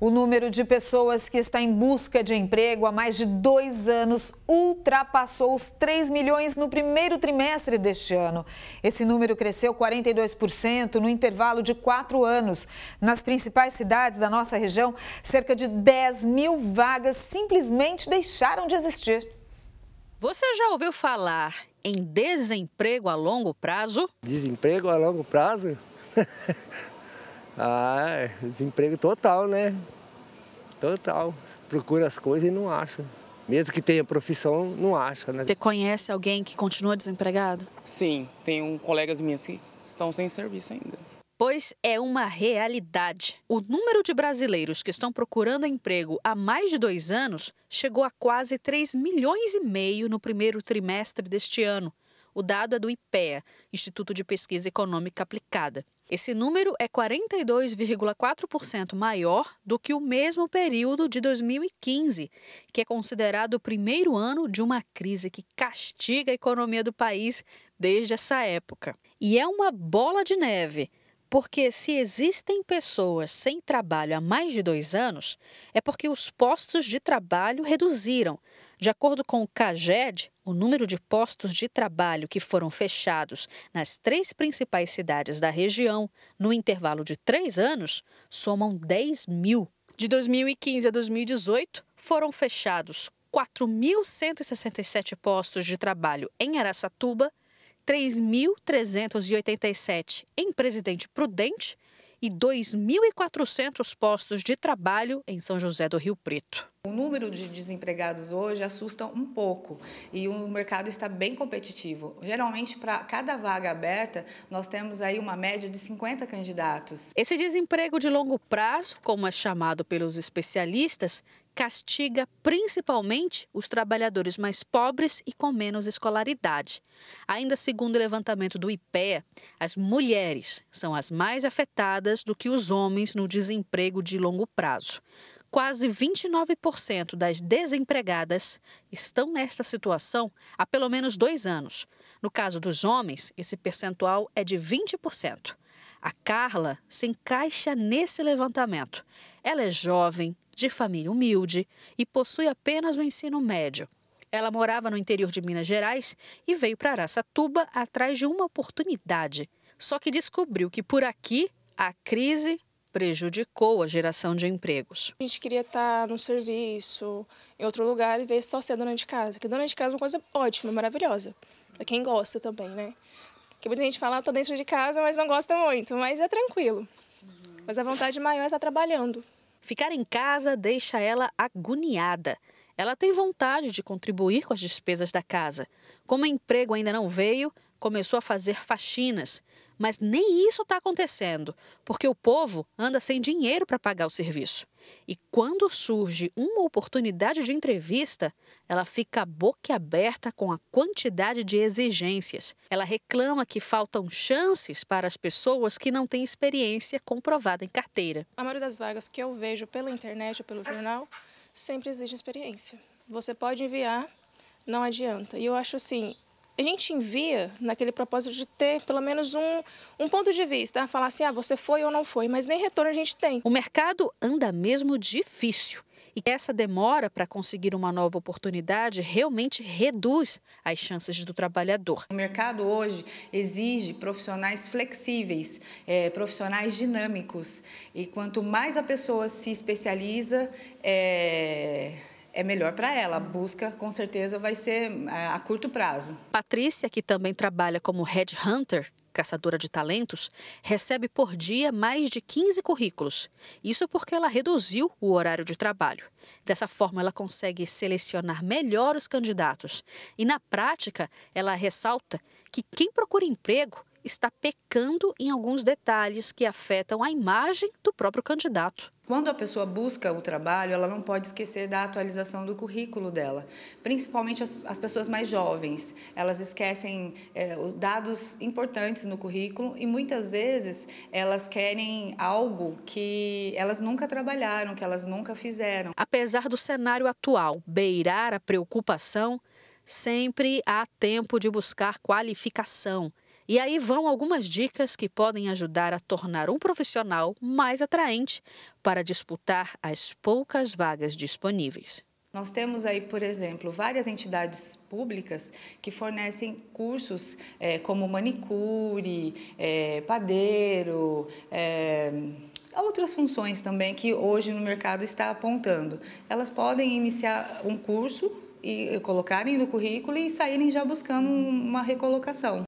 O número de pessoas que está em busca de emprego há mais de dois anos ultrapassou os 3 milhões no primeiro trimestre deste ano. Esse número cresceu 42% no intervalo de quatro anos. Nas principais cidades da nossa região, cerca de 10 mil vagas simplesmente deixaram de existir. Você já ouviu falar em desemprego a longo prazo? Desemprego a longo prazo? Ah, desemprego total, né? Total. Procura as coisas e não acha. Mesmo que tenha profissão, não acha, né? Você conhece alguém que continua desempregado? Sim, tem um colegas minhas que estão sem serviço ainda. Pois é uma realidade. O número de brasileiros que estão procurando emprego há mais de dois anos chegou a quase 3 milhões e meio no primeiro trimestre deste ano. O dado é do IPEA, Instituto de Pesquisa Econômica Aplicada. Esse número é 42,4% maior do que o mesmo período de 2015, que é considerado o primeiro ano de uma crise que castiga a economia do país desde essa época. E é uma bola de neve. Porque, se existem pessoas sem trabalho há mais de dois anos, é porque os postos de trabalho reduziram, de acordo com o CAGED, o número de postos de trabalho que foram fechados nas três principais cidades da região no intervalo de três anos somam 10 mil. De 2015 a 2018, foram fechados 4.167 postos de trabalho em Araçatuba, 3.387 em Presidente Prudente e 2.400 postos de trabalho em São José do Rio Preto. O número de desempregados hoje assusta um pouco e o mercado está bem competitivo. Geralmente, para cada vaga aberta, nós temos aí uma média de 50 candidatos. Esse desemprego de longo prazo, como é chamado pelos especialistas, castiga principalmente os trabalhadores mais pobres e com menos escolaridade. Ainda segundo o levantamento do IPEA, as mulheres são as mais afetadas do que os homens no desemprego de longo prazo. Quase 29% das desempregadas estão nesta situação há pelo menos dois anos. No caso dos homens, esse percentual é de 20%. A Carla se encaixa nesse levantamento. Ela é jovem, de família humilde e possui apenas o ensino médio. Ela morava no interior de Minas Gerais e veio para Araçatuba atrás de uma oportunidade. Só que descobriu que por aqui a crise prejudicou a geração de empregos. A gente queria estar no serviço, em outro lugar, e ver só ser dona de casa. Porque dona de casa é uma coisa ótima, maravilhosa. Para quem gosta também, né? Porque muita gente fala, estou ah, dentro de casa, mas não gosta muito. Mas é tranquilo. Mas a vontade maior é estar trabalhando. Ficar em casa deixa ela agoniada. Ela tem vontade de contribuir com as despesas da casa. Como o emprego ainda não veio, começou a fazer faxinas. Mas nem isso está acontecendo, porque o povo anda sem dinheiro para pagar o serviço. E quando surge uma oportunidade de entrevista, ela fica boquiaberta com a quantidade de exigências. Ela reclama que faltam chances para as pessoas que não têm experiência comprovada em carteira. A maioria das vagas que eu vejo pela internet ou pelo jornal sempre exige experiência. Você pode enviar, não adianta. E eu acho assim, a gente envia naquele propósito de ter pelo menos um, um ponto de vista, falar assim, ah, você foi ou não foi, mas nem retorno a gente tem. O mercado anda mesmo difícil. E essa demora para conseguir uma nova oportunidade realmente reduz as chances do trabalhador. O mercado hoje exige profissionais flexíveis, é, profissionais dinâmicos. E quanto mais a pessoa se especializa, é é melhor para ela. A busca, com certeza, vai ser é, a curto prazo. Patrícia, que também trabalha como headhunter, caçadora de talentos, recebe por dia mais de 15 currículos. Isso porque ela reduziu o horário de trabalho. Dessa forma, ela consegue selecionar melhor os candidatos. E na prática, ela ressalta que quem procura emprego está pecando em alguns detalhes que afetam a imagem do próprio candidato. Quando a pessoa busca o trabalho, ela não pode esquecer da atualização do currículo dela. Principalmente as, as pessoas mais jovens, elas esquecem é, os dados importantes no currículo e muitas vezes elas querem algo que elas nunca trabalharam, que elas nunca fizeram. Apesar do cenário atual beirar a preocupação, sempre há tempo de buscar qualificação e aí vão algumas dicas que podem ajudar a tornar um profissional mais atraente para disputar as poucas vagas disponíveis. Nós temos aí, por exemplo, várias entidades públicas que fornecem cursos é, como manicure, é, padeiro, é, outras funções também que hoje no mercado está apontando. Elas podem iniciar um curso e colocarem no currículo e saírem já buscando uma recolocação.